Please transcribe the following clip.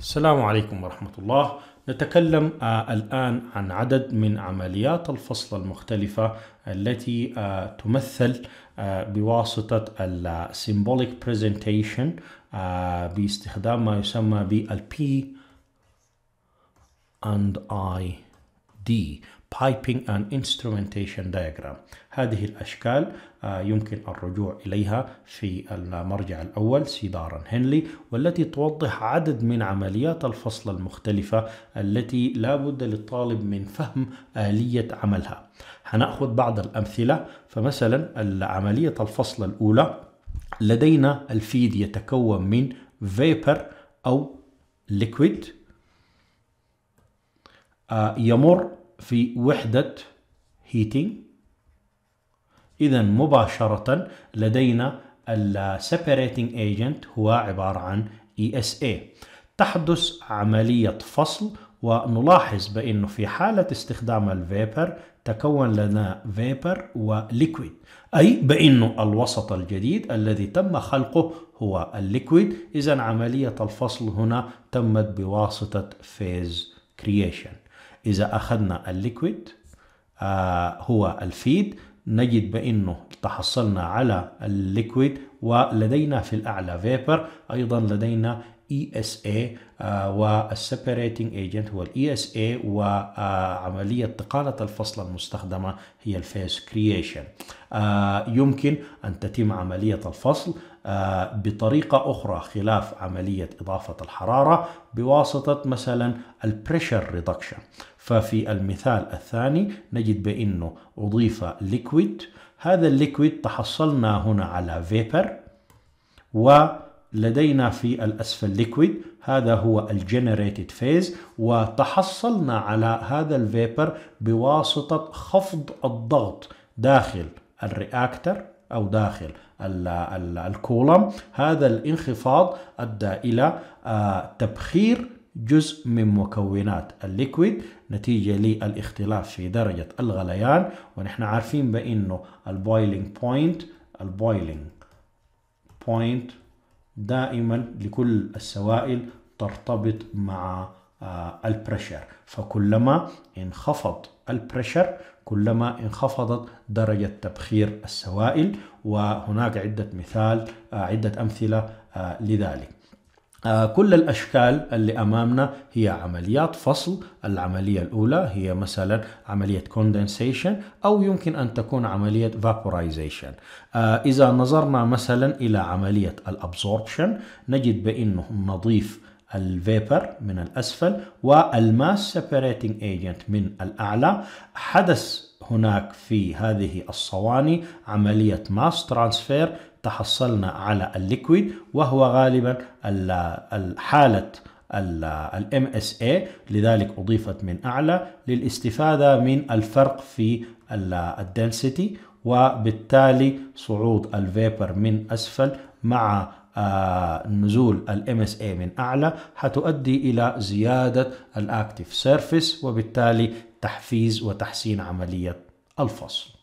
السلام عليكم ورحمة الله نتكلم آه، الآن عن عدد من عمليات الفصل المختلفة التي آه، تمثل آه، بواسطة Symbolic Presentation باستخدام ما يسمى P and I D Piping and Instrumentation Diagram هذه الأشكال آه، يمكن الرجوع إليها في المرجع الأول سيدارا هنلي والتي توضح عدد من عمليات الفصل المختلفة التي لا بد للطالب من فهم آلية عملها هنأخذ بعض الأمثلة فمثلا عملية الفصل الأولى لدينا الفيد يتكون من vapor أو liquid آه، يمر في وحدة heating إذا مباشرة لدينا الـ separating agent هو عبارة عن ESA تحدث عملية فصل ونلاحظ بأنه في حالة استخدام الفيبر تكون لنا فيبر وليكويد أي بأنه الوسط الجديد الذي تم خلقه هو الليكويد إذا عملية الفصل هنا تمت بواسطة فيز كرييشن إذا أخذنا الليكويد آه، هو الفيد نجد بأنه تحصلنا على الليكويد ولدينا في الأعلى فيبر أيضا لدينا ESA والسبريتنج ايجنت هو الاي اس اي وعملية تقالة الفصل المستخدمة هي الفيس كرييشن آه، يمكن أن تتم عملية الفصل آه، بطريقة أخرى خلاف عملية إضافة الحرارة بواسطة مثلا البريشر ريدكشن ففي المثال الثاني نجد بأنه أضيف ليكويد هذا الليكويد تحصلنا هنا على فيبر ولدينا في الأسفل ليكويد هذا هو الجنريتد فيز وتحصلنا على هذا الفيبر بواسطة خفض الضغط داخل الرياكتر أو داخل الكولم هذا الانخفاض أدى إلى آه، تبخير جزء من مكونات الليكويد نتيجة للاختلاف في درجة الغليان ونحن عارفين بأنه البويلينج بوينت البويلينج بوينت دائما لكل السوائل ترتبط مع آه، البريشر فكلما انخفض البريشر كلما انخفضت درجة تبخير السوائل وهناك عدة مثال آه، عدة أمثلة آه، لذلك آه، كل الأشكال اللي أمامنا هي عمليات فصل العملية الأولى هي مثلا عملية condensation أو يمكن أن تكون عملية vaporization آه، إذا نظرنا مثلا إلى عملية الأبزوربشن نجد بأنه نضيف الفيبر من الأسفل والماس separating agent من الأعلى حدث هناك في هذه الصواني عملية ماس ترانسفير تحصلنا على الليكويد وهو غالبا حالة ال MSA لذلك أضيفت من أعلى للاستفادة من الفرق في الدنسيتي وبالتالي صعود الفيبر من أسفل مع آه، نزول ال MSA من أعلى حتؤدي إلى زيادة الأكتيف سيرفيس وبالتالي تحفيز وتحسين عملية الفصل